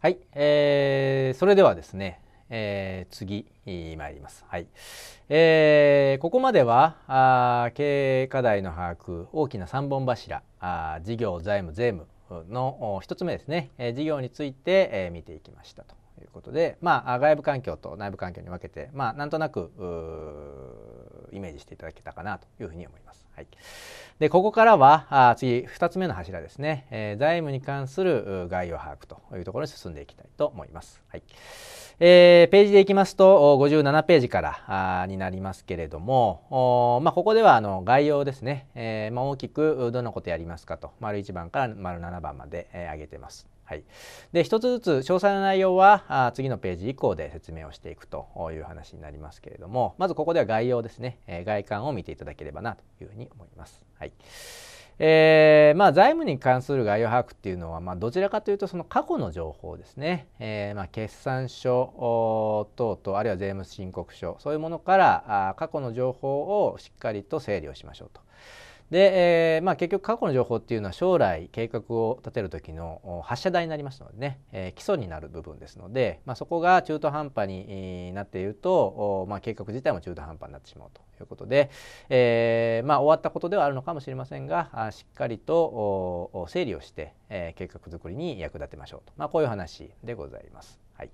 はい、えー、それではですね、えー、次参ります。はい、えー、ここまではあ経営課題の把握大きな3本柱あ事業財務税務の1つ目ですね、えー、事業について、えー、見ていきましたということで、まあ、外部環境と内部環境に分けて、まあ、なんとなくイメージしていただけたかなというふうに思います。はい、でここからはあ次2つ目の柱ですね、えー、財務に関する概要把握というところに進んでいきたいと思います。はいえー、ページでいきますと57ページからになりますけれども、まあ、ここではあの概要ですね、えーまあ、大きくどのことやりますかと丸1番から丸7番まで、えー、げてます。はい、で1つずつ詳細な内容はあ次のページ以降で説明をしていくという話になりますけれどもまずここでは概要ですね、えー、外観を見ていただければなというふうに思います。はいえー、まあ、財務に関する概要把握っていうのは、まあ、どちらかというとその過去の情報ですね、えー、まあ、決算書等々あるいは税務申告書そういうものからあ過去の情報をしっかりと整理をしましょうと。で、えーまあ、結局過去の情報っていうのは将来計画を立てる時の発射台になりますのでね、えー、基礎になる部分ですので、まあ、そこが中途半端になっていると、まあ、計画自体も中途半端になってしまうということで、えーまあ、終わったことではあるのかもしれませんがしっかりと整理をして、えー、計画作りに役立てましょうと、まあ、こういう話でございます。はい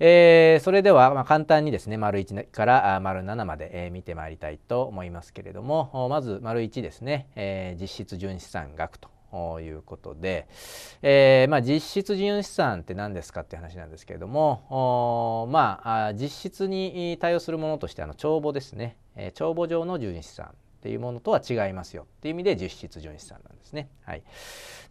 えー、それでは、ま簡単にですね、丸1から丸7まで、え見てまいりたいと思いますけれども、まず丸1ですね、え実質純資産額とということで、えーまあ、実質純資産って何ですかって話なんですけれどもまあ実質に対応するものとしてあの帳簿ですね、えー、帳簿上の純資産っていうものとは違いますよっていう意味で実質純資産なんですね。はい、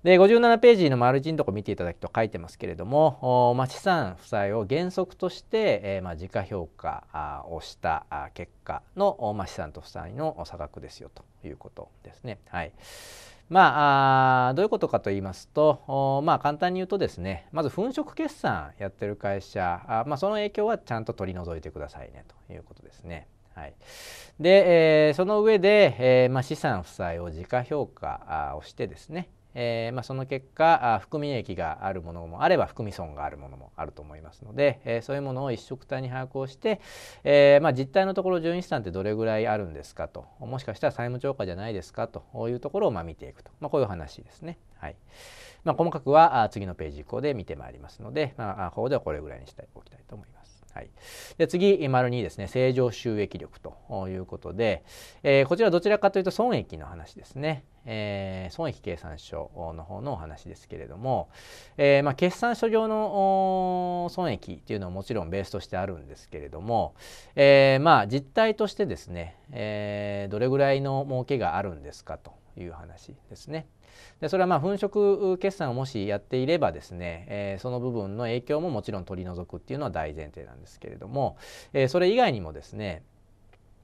で57ページのマルチのとこ見ていただくと書いてますけれども、まあ、資産負債を原則として、えー、まあ、時価評価をしたあ結果の、まあ、資産と負債の差額ですよということですね。はいまあ、あどういうことかと言いますとまあ、簡単に言うとですねまず粉飾決算やってる会社あ、まあ、その影響はちゃんと取り除いてくださいねということですね。はい、で、えー、その上で、えーま資産負債を時価評価をしてですね、えーまその結果含み益があるものもあれば含み損があるものもあると思いますので、えー、そういうものを一くたに把握をして、えーま実態のところ純資産ってどれぐらいあるんですかともしかしたら債務超過じゃないですかというところをま見ていくと、まこういう話ですね。はいまあ、細かくは次のページ以降で見てまいりますので、まあ、ここではこれぐらいにしておきたいと思います。はい、で次、丸2ですね、正常収益力ということで、えー、こちらどちらかというと損益の話ですね。えー、損益計算書の方のお話ですけれども、えー、まあ、決算書上の損益っていうのはもちろんベースとしてあるんですけれども、えー、まあ、実態としてですね、えどれぐらいの儲けがあるんですかという話ですね。でそれはまあ粉飾決算をもしやっていればですね、えー、その部分の影響ももちろん取り除くっていうのは大前提なんですけれども、えー、それ以外にもですね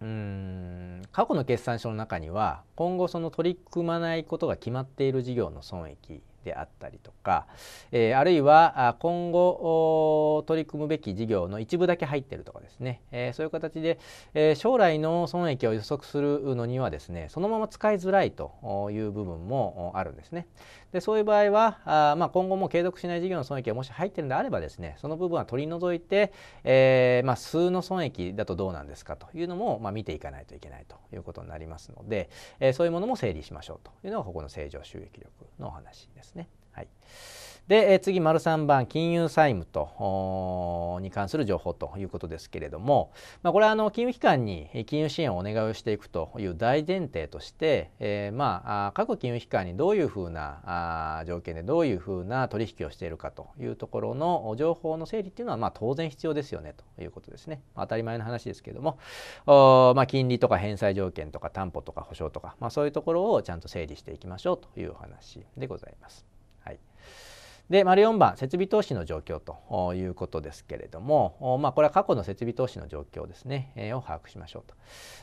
うん過去の決算書の中には今後その取り組まないことが決まっている事業の損益であったりとか、えー、あるいは今後取り組むべき事業の一部だけ入ってるとかですね、えー、そういう形で、えー、将来の損益を予測するのにはですねそのまま使いづらいという部分もあるんですね。でそういう場合はあ、まあ、今後も継続しない事業の損益がもし入ってるんであればですねその部分は取り除いて、えーまあ、数の損益だとどうなんですかというのも、まあ、見ていかないといけないということになりますので、えー、そういうものも整理しましょうというのがここの正常収益力のお話です。ね。はいで、え次丸3番金融債務とに関する情報ということですけれども、まあ、これはあの金融機関に金融支援をお願いをしていくという大前提として、えー、まあ各金融機関にどういうふうなあ条件でどういうふうな取引をしているかというところの情報の整理っていうのはまあ当然必要ですよねということですね。当たり前の話ですけれども、おまあ、金利とか返済条件とか担保とか保証とか、まあ、そういうところをちゃんと整理していきましょうというお話でございます。で丸4番設備投資の状況ということですけれども、まあ、これは過去の設備投資の状況ですね、えを把握しましょうと。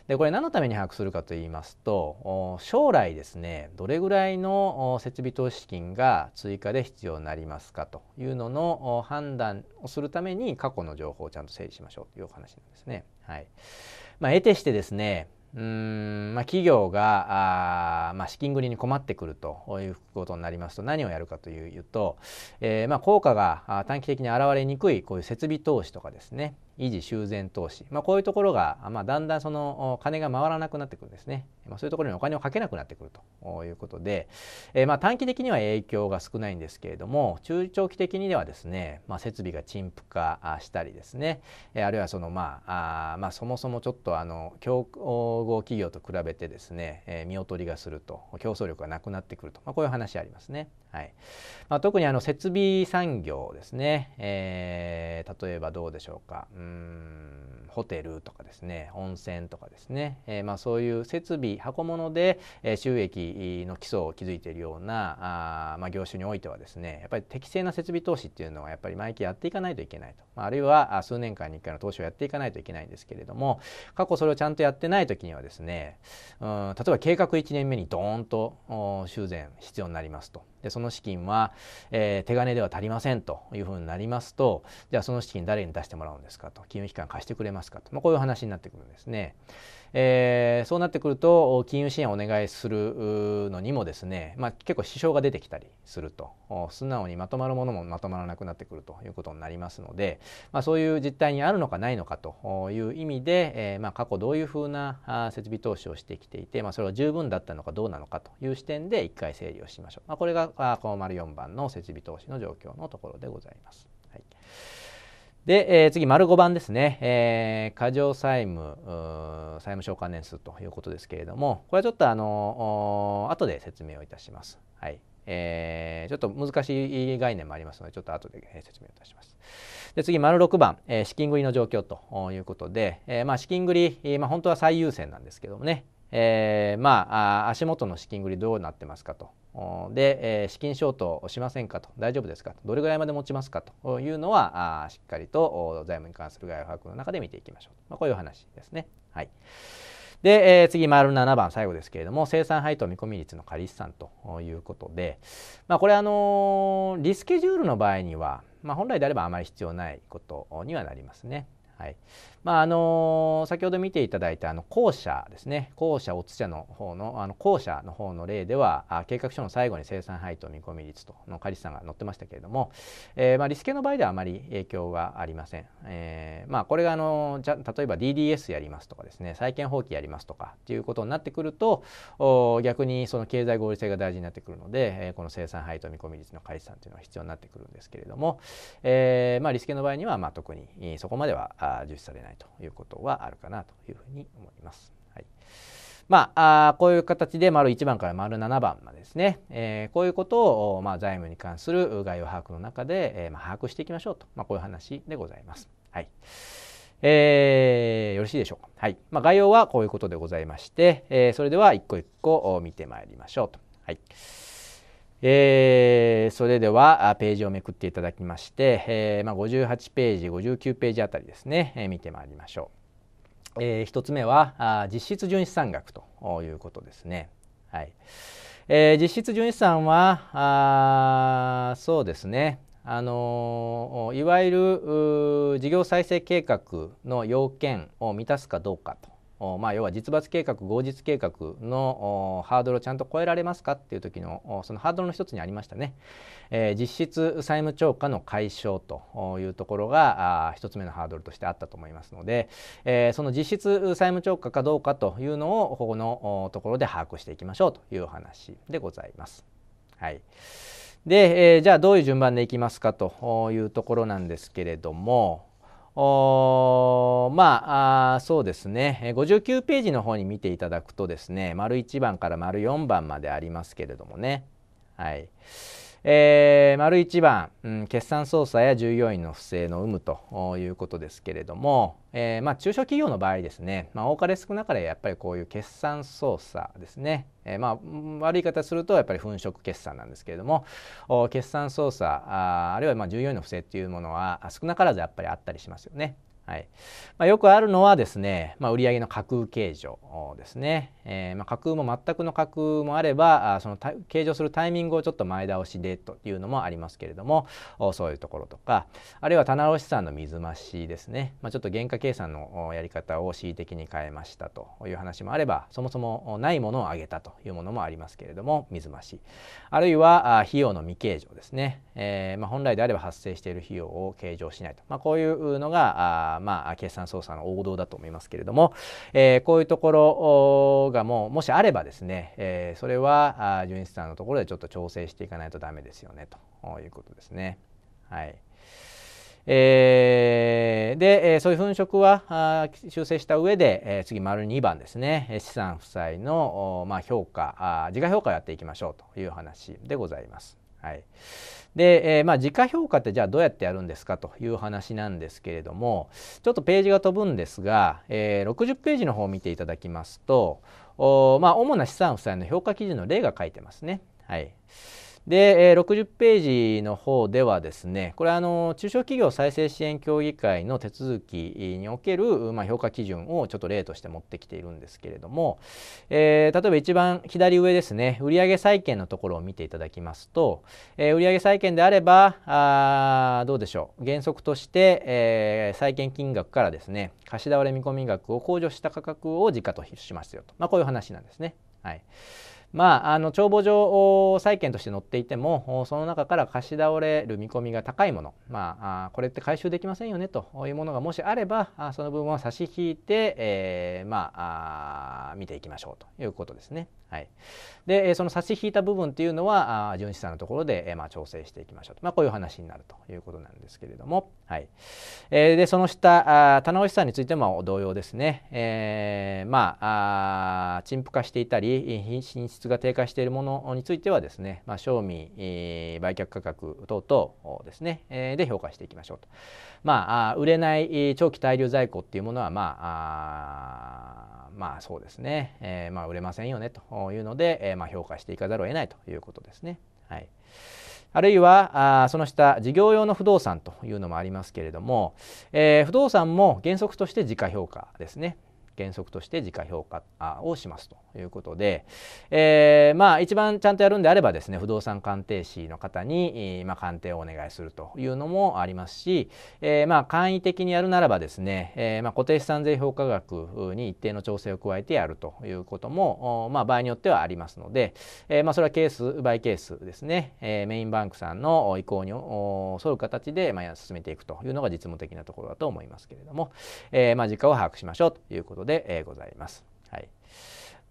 でこれ何のために把握するかと言いますと将来ですねどれぐらいの設備投資金が追加で必要になりますかというのの判断をするために過去の情報をちゃんと整理しましょうというお話なんですね。はいまあ、得てしてですねうんまあ、企業があ、まあ、資金繰りに困ってくるということになりますと何をやるかというと、えーまあ、効果が短期的に現れにくいこういう設備投資とかですね、維持修繕投資、まあ、こういうところが、まあ、だんだんその金が回らなくなってくるんですね、まあ、そういうところにお金をかけなくなってくるということで、えー、まあ短期的には影響が少ないんですけれども中長期的にではですね、まあ、設備が陳腐化したりですねあるいはその、まあ、あまあそもそもちょっとあの競合企業と比べてですね、えー、見劣りがすると競争力がなくなってくると、まあ、こういう話ありますね。はいまあ、特にあの設備産業ですね、えー、例えばどうでしょうかうんホテルとかですね温泉とかですね、えー、まあ、そういう設備箱物で収益の基礎を築いているようなあ、まあ、業種においてはですねやっぱり適正な設備投資っていうのはやっぱり毎期やっていかないといけないと、まあ、あるいは数年間に1回の投資をやっていかないといけないんですけれども過去それをちゃんとやってない時にはですねうん例えば計画1年目にドーンと修繕必要になりますと。でその資金は、えー、手金では足りませんというふうになりますとじゃあその資金誰に出してもらうんですかと金融機関貸してくれますかと、まあ、こういう話になってくるんですね。えー、そうなってくると金融支援をお願いするのにもですね、まあ、結構支障が出てきたりすると素直にまとまるものもまとまらなくなってくるということになりますので、まあ、そういう実態にあるのかないのかという意味で、えー、まあ、過去どういうふうな設備投資をしてきていて、まあ、それが十分だったのかどうなのかという視点で一回整理をしましょう。まあ、これがこの丸4番の設備投資の状況のところでございます。はいで、えー、次、丸5番ですね、えー、過剰債務、債務償還年数ということですけれども、これはちょっとあの後で説明をいたします。はい。えー、ちょっと難しい概念もありますので、ちょっと後で説明をいたします。で次、丸6番、えー、資金繰りの状況ということで、えーまあ、資金繰り、まあ、本当は最優先なんですけどもね、えー、まあ足元の資金繰りどうなってますかとで、えー、資金ショートしませんかと大丈夫ですかとどれぐらいまで持ちますかというのはあしっかりと財務に関する概要把握の中で見ていきましょう、まあ、こういう話ですね。はいで、えー、次、丸7番、最後ですけれども、生産配当見込み率の仮資産ということで、まあ、これ、あのー、リスケジュールの場合には、まあ、本来であればあまり必要ないことにはなりますね。はいまあ、あの先ほど見ていただいたあの後者ですね後者おつ者の方のあの後者の方の例ではあ計画書の最後に生産配当見込み率とのカリさんが載ってましたけれども、えー、まあ、リスケの場合ではあまり影響はありません、えー、まあ、これがあのじゃ例えば DDS やりますとかですね債権放棄やりますとかっていうことになってくると逆にその経済合理性が大事になってくるので、えー、この生産配当見込み率のカリさんというのは必要になってくるんですけれども、えまあ、リスケの場合にはま特にそこまでは重視されないないということはあるかなというふうに思います。はいまあ、あこういう形で丸1番から丸7番までですね、えー、こういうことを、まあ、財務に関する概要把握の中で、えーまあ、把握していきましょうと、まあ、こういう話でございます。はいえー、よろしいでしょうか。はいまあ、概要はこういうことでございまして、えー、それでは一個一個見てまいりましょうと。はいえー、それではページをめくっていただきまして、えーまあ、58ページ59ページあたりですね、えー、見てまいりましょう。えー、1つ目はあ実質純資産額ということですね。はいえー、実質純資産はあそうですねあのいわゆる事業再生計画の要件を満たすかどうかとまあ、要は実罰計画合日計画のハードルをちゃんと超えられますかっていう時のそのハードルの一つにありましたね、えー、実質債務超過の解消というところが一つ目のハードルとしてあったと思いますので、えー、その実質債務超過かどうかというのをここのところで把握していきましょうというお話でございます。はい、で、えー、じゃあどういう順番でいきますかというところなんですけれどもまあそうですね59ページの方に見ていただくとですね丸1番から丸4番までありますけれどもねはい。えー、丸1番、うん、決算操作や従業員の不正の有無ということですけれども、えー、まあ、中小企業の場合ですね、まあ、多かれ少なかれやっぱりこういう決算操作ですね、えー、まあ、悪い言い方するとやっぱり粉飾決算なんですけれども決算操作ああるいはま従業員の不正っていうものは少なからずやっぱりあったりしますよね。はいまあ、よくあるのはですね、まあ、売上の架空計上ですね、えー、まあ、架空も全くの架空もあればあその計上するタイミングをちょっと前倒しでというのもありますけれどもそういうところとかあるいは棚卸資産の水増しですね、まちょっと原価計算のやり方を恣意的に変えましたという話もあればそもそもないものを上げたというものもありますけれども水増しあるいは費用の未計上ですね、えー、ま本来であれば発生している費用を計上しないと、まこういうのがまあ、決算操作の王道だと思いますけれども、えー、こういうところがもうもしあればですね、えー、それは純資産のところでちょっと調整していかないとダメですよねということですね。はいえー、で、えー、そういう粉飾は修正した上で、えー、次丸2番ですね資産負債の、まあ、評価自家評価をやっていきましょうという話でございます。はい、で、えー、まあ時価評価ってじゃあどうやってやるんですかという話なんですけれどもちょっとページが飛ぶんですが、えー、60ページの方を見ていただきますとお、まあ、主な資産負債の評価基準の例が書いてますね。はいで、えー、60ページの方ではですねこれあの中小企業再生支援協議会の手続きにおける、まあ、評価基準をちょっと例として持ってきているんですけれども、えー、例えば一番左上ですね売上債券のところを見ていただきますと、えー、売上債券であればあどうでしょう原則として、えー、債券金額からですね貸倒れ見込み額を控除した価格を時価としますよと、まあ、こういう話なんですね。はいまあ、あの帳簿上債権として載っていてもその中から貸し倒れる見込みが高いもの、まあ、これって回収できませんよねというものがもしあればその部分を差し引いて、えー、まあ、見ていきましょうということですね。はい、でその差し引いた部分っていうのは純資産のところで、まあ、調整していきましょうと、まあ、こういう話になるということなんですけれども、はいえでその下あ棚卸資産についても同様ですね、えー、まああ陳腐化していたり品質が低下しているものについてはですね、まあ、賞味、売却価格等々ですね、えで評価していきましょうと、まあ、売れない長期滞留在庫っていうものはまああまあそうですね、えーまあ、売れませんよねとというので、えまあ、評価していかざるを得ないということですね。はい、あるいはあその下事業用の不動産というのもありますけれども、えー、不動産も原則として時価評価ですね。原則として時価評価をしますということで、えー、まあ一番ちゃんとやるんであればですね不動産鑑定士の方に、まあ、鑑定をお願いするというのもありますし、えー、まあ簡易的にやるならばですね、えー、まあ固定資産税評価額に一定の調整を加えてやるということも、まあ、場合によってはありますので、えー、まあそれはケースバイケースですね、えー、メインバンクさんの意向に沿う形で、まあ、進めていくというのが実務的なところだと思いますけれども、えー、まあ時価を把握しましょうということでで、えー、ございます。はい、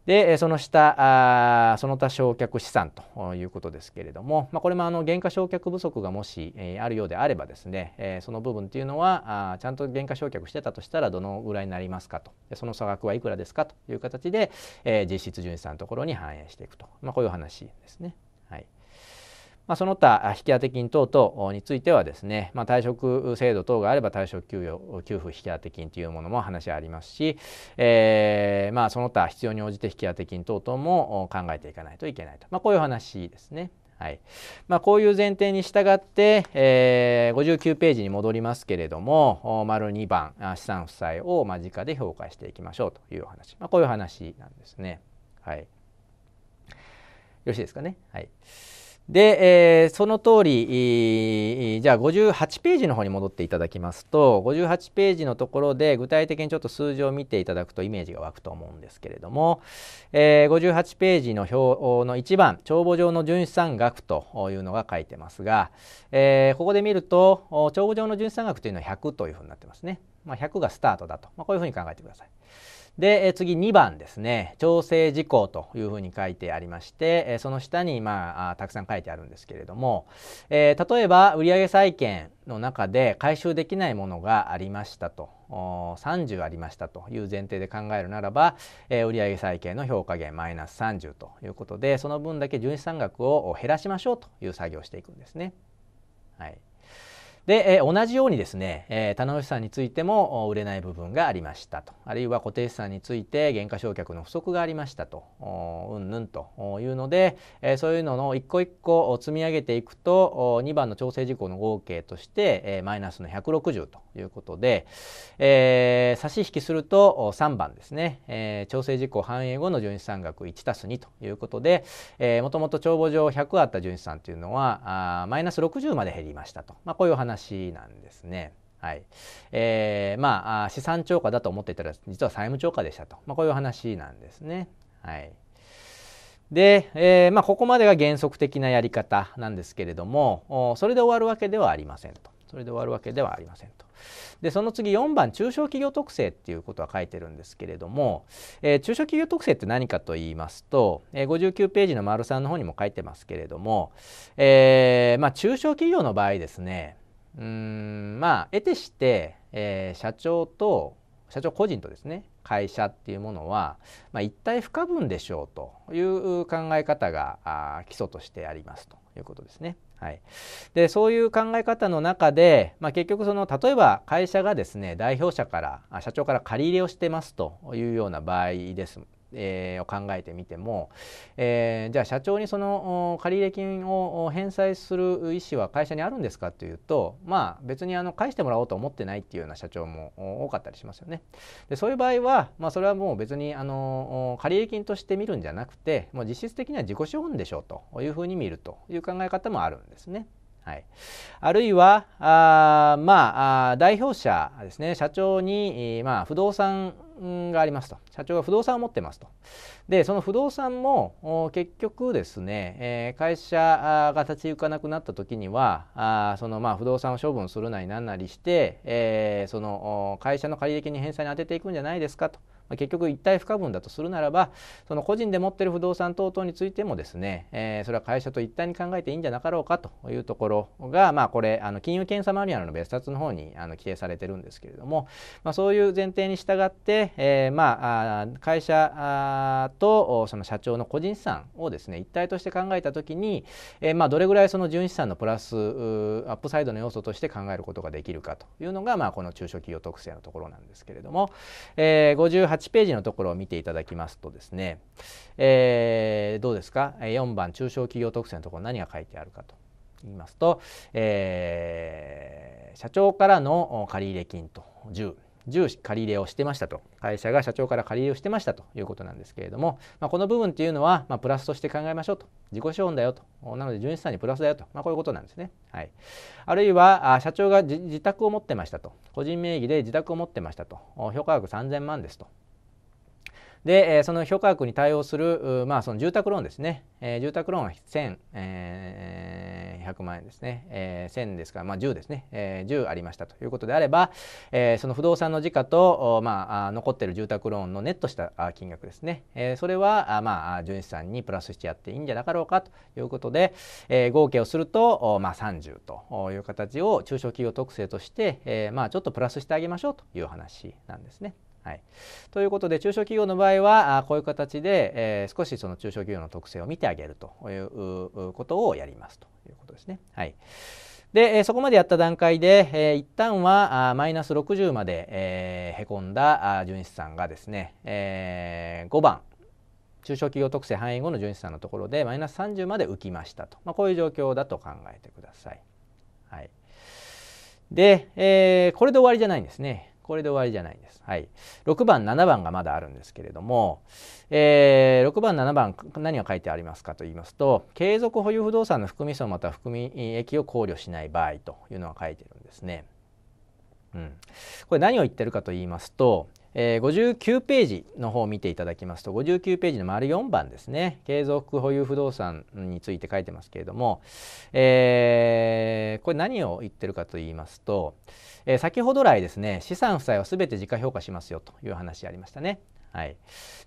でその下あその他償却資産ということですけれども、まあ、これもあの原価償却不足がもし、えー、あるようであればですね、えー、その部分っていうのはあちゃんと原価償却してたとしたらどのぐらいになりますかとその差額はいくらですかという形で、えー、実質純資産のところに反映していくと、まあ、こういう話ですね。まあ、その他引き当て金等々についてはですね、まあ、退職制度等があれば退職給与給付引き当て金というものも話ありますし、えー、まあ、その他必要に応じて引き当て金等々も考えていかないといけないと、まあ、こういう話ですね。はいまあ、こういう前提に従って、えー、59ページに戻りますけれども丸2番資産負債を間近で評価していきましょうという話、まあ、こういう話なんですね。はい、よろしいですかね。はいで、えー、その通り、じゃあ58ページの方に戻っていただきますと58ページのところで具体的にちょっと数字を見ていただくとイメージが湧くと思うんですけれども、えー、58ページの表の1番帳簿上の純資産額というのが書いてますが、えー、ここで見ると帳簿上の純資産額というのは100というふうになってますね。まあ、100がスタートだと、まあ、こういうふうに考えてください。で、え次2番ですね調整事項というふうに書いてありまして、えその下に、まあ、たくさん書いてあるんですけれども、えー、例えば売上債権の中で回収できないものがありましたと30ありましたという前提で考えるならば、えー、売上債権の評価減マイナス30ということでその分だけ純資産額を減らしましょうという作業をしていくんですね。はい、で、え同じようにですね、え棚卸資産についても売れない部分がありましたとあるいは固定資産について減価償却の不足がありましたとうんぬんというので、えそういうのの一個一個積み上げていくと2番の調整事項の合計として、えマイナスの160ということで、えー、差し引きすると3番ですね、え調整事項反映後の純資産額1たす2ということで、えー、もともと帳簿上100あった純資産というのはあマイナス60まで減りましたと、まあ、こういうお話話なんですね。はいえー、まあ資産超過だと思っていたら実は債務超過でしたと、まあ、こういう話なんですね。はい、で、えー、まあ、ここまでが原則的なやり方なんですけれどもそれで終わるわけではありませんと。それで終わるわけではありませんと。でその次4番中小企業特性っていうことは書いてるんですけれども、えー、中小企業特性って何かと言いますと、えー、59ページの丸さんの方にも書いてますけれども、えー、まあ、中小企業の場合ですねうんまあ得てして、えー、社長と社長個人とですね会社っていうものは、まあ、一体不可分でしょうという考え方が基礎としてありますということですね。はい、でそういう考え方の中で、まあ、結局その例えば会社がですね代表者から社長から借り入れをしてますというような場合ですえー、を考えてみても、えー、じゃあ社長にその借入金を返済する意思は会社にあるんですかというとまあ別にあの返してもらおうと思ってないっていうような社長も多かったりしますよね。でそういう場合は、まあ、それはもう別にあの借入金として見るんじゃなくてもう実質的には自己資本でしょうというふうに見るという考え方もあるんですね。はい、あるいはあまあ代表者ですね社長に、まあ、不動産がありますと社長が不動産を持ってますとでその不動産も結局ですね、えー、会社が立ち行かなくなった時にはあそのまあ不動産を処分するなりなんなりして、えー、その会社の借り入金に返済に充てていくんじゃないですかとまあ、結局一体不可分だとするならばその個人で持っている不動産等々についてもですね、えー、それは会社と一体に考えていいんじゃなかろうかというところが、まあ、これあの金融検査マニュアルの別冊の方にあの規定されてるんですけれども、まあ、そういう前提に従って、えー、まあ、会社とその社長の個人資産をですね一体として考えた時に、えー、まどれぐらいその純資産のプラスアップサイドの要素として考えることができるかというのが、まあ、この中小企業特性のところなんですけれども、えー、8ページのところを見ていただきますとですね、えー、どうですか4番中小企業特性のところ何が書いてあるかと言いますと、えー、社長からの借入金と10。10借入れをしてましたと会社が社長から借り入れをしてましたということなんですけれども、まあ、この部分っていうのは、まあ、プラスとして考えましょうと自己資本だよとなので純資産にプラスだよと、まあ、こういうことなんですね、はい、あるいはあ社長が自宅を持ってましたと個人名義で自宅を持ってましたと評価額3000万ですとで、えー、その評価額に対応する、まあ、その住宅ローンですね、えー、住宅ローンは1100、万円ですね、えー、1000ですから、まあ、10ですね、えー、10ありましたということであれば、えー、その不動産の時価と、まあ、残っている住宅ローンのネットした金額ですね、えー、それはまあ、純資産にプラスしてやっていいんじゃなかろうかということで、えー、合計をすると、まあ、30という形を中小企業特性として、えーまあ、ちょっとプラスしてあげましょうという話なんですね。はい、ということで中小企業の場合はこういう形で、えー、少しその中小企業の特性を見てあげるということをやりますということですね。はいでそこまでやった段階で、えー、一旦はマイナス60まで、えー、へこんだ純資産がですね、えー、5番中小企業特性範囲後の純資産のところでマイナス30まで浮きましたと、まあ、こういう状況だと考えてください。はい、で、えー、これで終わりじゃないんですね。これで終わりじゃないんです。はい、6番7番がまだあるんですけれども、えー、6番7番何が書いてありますかと言いますと継続保有不動産の含み損または含み益を考慮しない場合というのが書いてるんですね。うん、これ何を言ってるかと言いますとえー、59ページの方を見ていただきますと59ページの丸4番ですね継続保有不動産について書いてますけれども、えー、これ何を言ってるかと言いますと、えー、先ほど来ですね資産負債は全て時価評価しますよという話ありましたね。はい、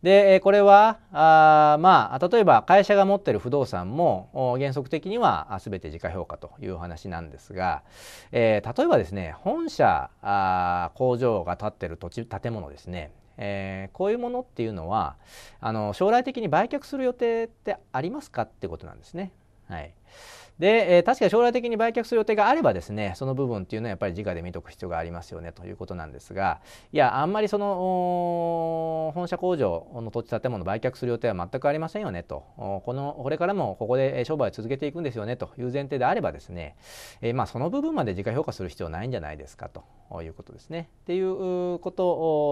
でこれはあまあ例えば会社が持ってる不動産も原則的には全て自家評価という話なんですが、えー、例えばですね本社あ工場が建ってる土地建物ですねえー、こういうものっていうのはあの将来的に売却する予定ってありますかってことなんですね。はい、で、えー、確かに将来的に売却する予定があればですねその部分っていうのはやっぱり自家で見とく必要がありますよねということなんですがいやあんまりその本社工場の土地建物売却する予定は全くありませんよねとこのこれからもここで商売を続けていくんですよねという前提であればですね、えー、まあその部分まで自家評価する必要ないんじゃないですかということですね。っていうこ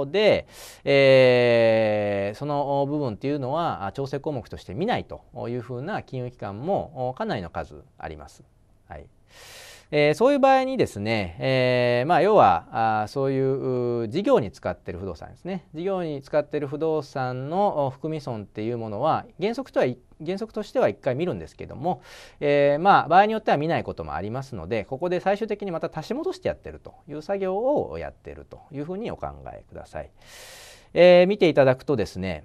とで、えー、その部分っていうのは調整項目として見ないというふうな金融機関もかなりの数あります。はいえー、そういう場合にですね、えー、まあ、要はあそういう事業に使ってる不動産ですね事業に使ってる不動産の含み損っていうものは原則とは原則としては一回見るんですけども、えー、まあ、場合によっては見ないこともありますのでここで最終的にまた足し戻してやってるという作業をやってるというふうにお考えください。え見ていただくとですね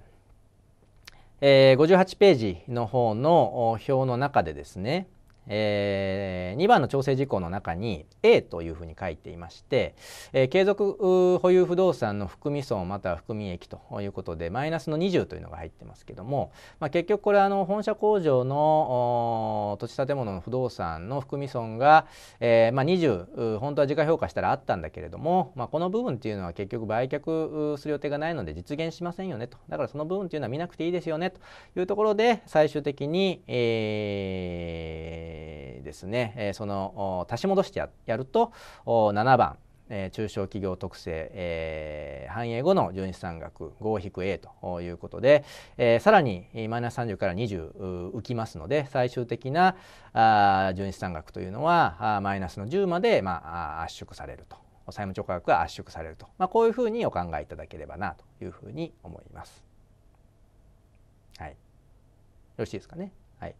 えー、58ページの方の表の中でですね、えー、2番の調整事項の中に A というふうに書いていまして、えー、継続保有不動産の含み損または含み益ということでマイナスの20というのが入ってますけども、まあ、結局これあの本社工場の土地建物の不動産の含み損が、えーまあ20、20本当は時価評価したらあったんだけれども、まあ、この部分っていうのは結局売却する予定がないので実現しませんよねとだからその部分っていうのは見なくていいですよねというところで最終的に、えーえー、ですね、えー、その足し戻してやると7番、えー、中小企業特性、えー、反映後の純資産額 5-A ということで、えー、さらにマイナス30から20浮きますので最終的なあ純資産額というのはあマイナスの10まで、まあ、圧縮されると債務超過額が圧縮されると、まあ、こういうふうにお考えいただければなというふうに思います。はい、よろしいですかね。はい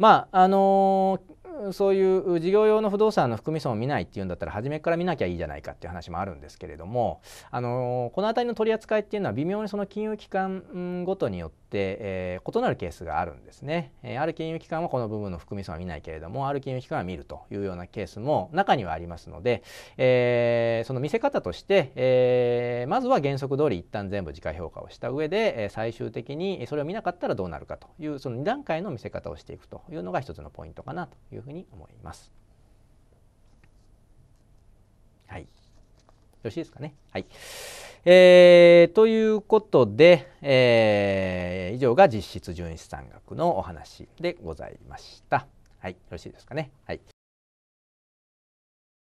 まああのーそういう事業用の不動産の含み損を見ないっていうんだったら初めから見なきゃいいじゃないかっていう話もあるんですけれどもあのこの辺りの取り扱いっていうのは微妙にその金融機関ごとによって、えー、異なるケースがあるんですね、えー、ある金融機関はこの部分の含み損は見ないけれどもある金融機関は見るというようなケースも中にはありますので、えー、その見せ方として、えまずは原則通り一旦全部自家評価をした上で、え最終的にそれを見なかったらどうなるかというその2段階の見せ方をしていくというのが一つのポイントかなというふうにうに思います。はい。よろしいですかね。はい。えー、ということで、えー、以上が実質純資産額のお話でございました。はい。よろしいですかね。はい。